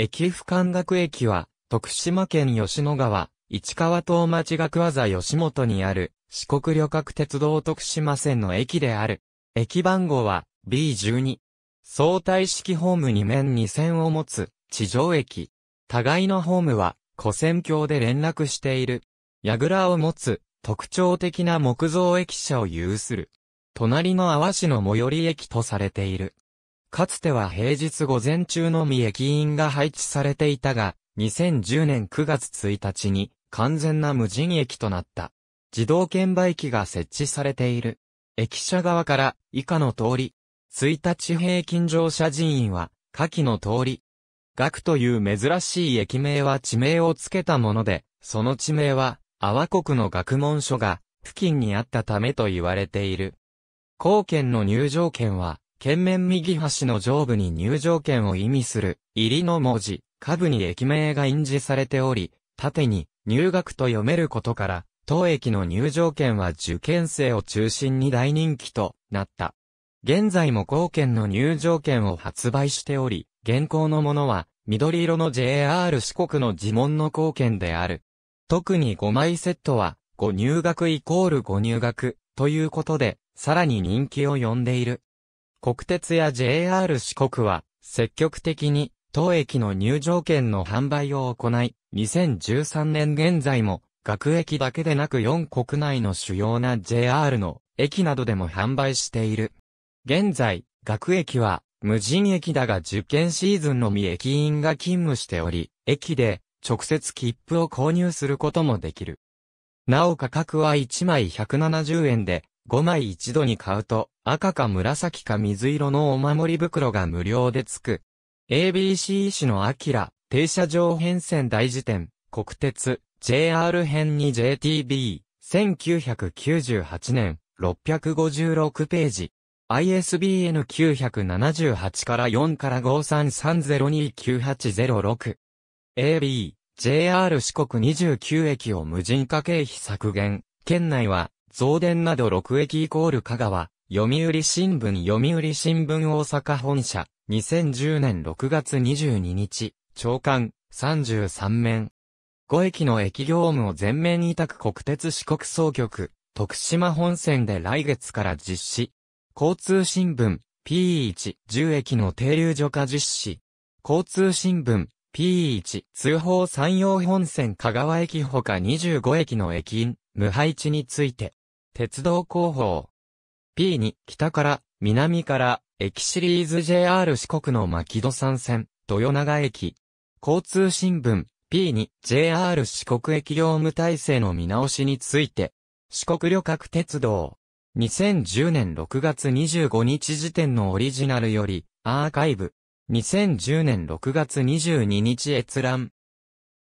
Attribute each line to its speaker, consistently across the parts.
Speaker 1: 駅府間学駅は、徳島県吉野川、市川東町学技吉本にある、四国旅客鉄道徳島線の駅である。駅番号は B12。相対式ホーム2面2線を持つ、地上駅。互いのホームは、古線橋で連絡している。櫓を持つ、特徴的な木造駅舎を有する。隣の淡市の最寄り駅とされている。かつては平日午前中のみ駅員が配置されていたが、2010年9月1日に完全な無人駅となった。自動券売機が設置されている。駅舎側から以下の通り。1日平均乗車人員は下記の通り。学という珍しい駅名は地名を付けたもので、その地名は、阿波国の学問所が付近にあったためと言われている。高券の入場券は、県面右端の上部に入場券を意味する、入りの文字、下部に駅名が印字されており、縦に入学と読めることから、当駅の入場券は受験生を中心に大人気となった。現在も高県の入場券を発売しており、現行のものは緑色の JR 四国の自問の高県である。特に5枚セットは、ご入学イコールご入学ということで、さらに人気を呼んでいる。国鉄や JR 四国は、積極的に、当駅の入場券の販売を行い、2013年現在も、学駅だけでなく4国内の主要な JR の駅などでも販売している。現在、学駅は、無人駅だが受験シーズンのみ駅員が勤務しており、駅で直接切符を購入することもできる。なお価格は1枚170円で、5枚一度に買うと、赤か紫か水色のお守り袋が無料で付く。ABC 市のアキラ、停車場変遷大辞典、国鉄、JR 編に JTB、1998年、656ページ。ISBN 978から4から53302980 AB、JR 四国29駅を無人化経費削減。県内は増電など6駅イコール香川、読売新聞読売新聞大阪本社、2010年6月22日、長官、33面。5駅の駅業務を全面委託国鉄四国総局、徳島本線で来月から実施。交通新聞、P1、10駅の停留所化実施。交通新聞、P1、通報山陽本線香川駅ほか25駅の駅員、無配置について、鉄道広報。P2、北から、南から、駅シリーズ JR 四国の牧戸山線、豊永駅。交通新聞、P2、JR 四国駅業務体制の見直しについて、四国旅客鉄道。2010年6月25日時点のオリジナルより、アーカイブ。2010年6月22日閲覧。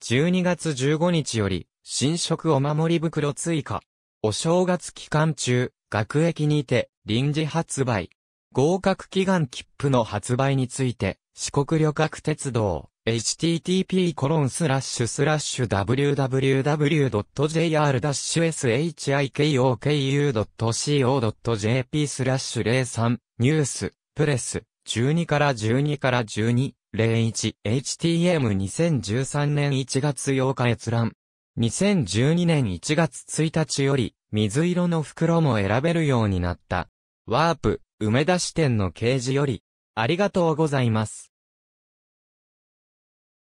Speaker 1: 12月15日より、新色お守り袋追加。お正月期間中、学駅にて臨時発売。合格祈願切符の発売について、四国旅客鉄道、http://www.jr-shikoku.co.jp スラッシュ03ニュースプレス12から12から12 01 HTM2013 年1月8日閲覧2012年1月1日より、水色の袋も選べるようになった。ワープ、梅田支店の掲示より、ありがとうございます。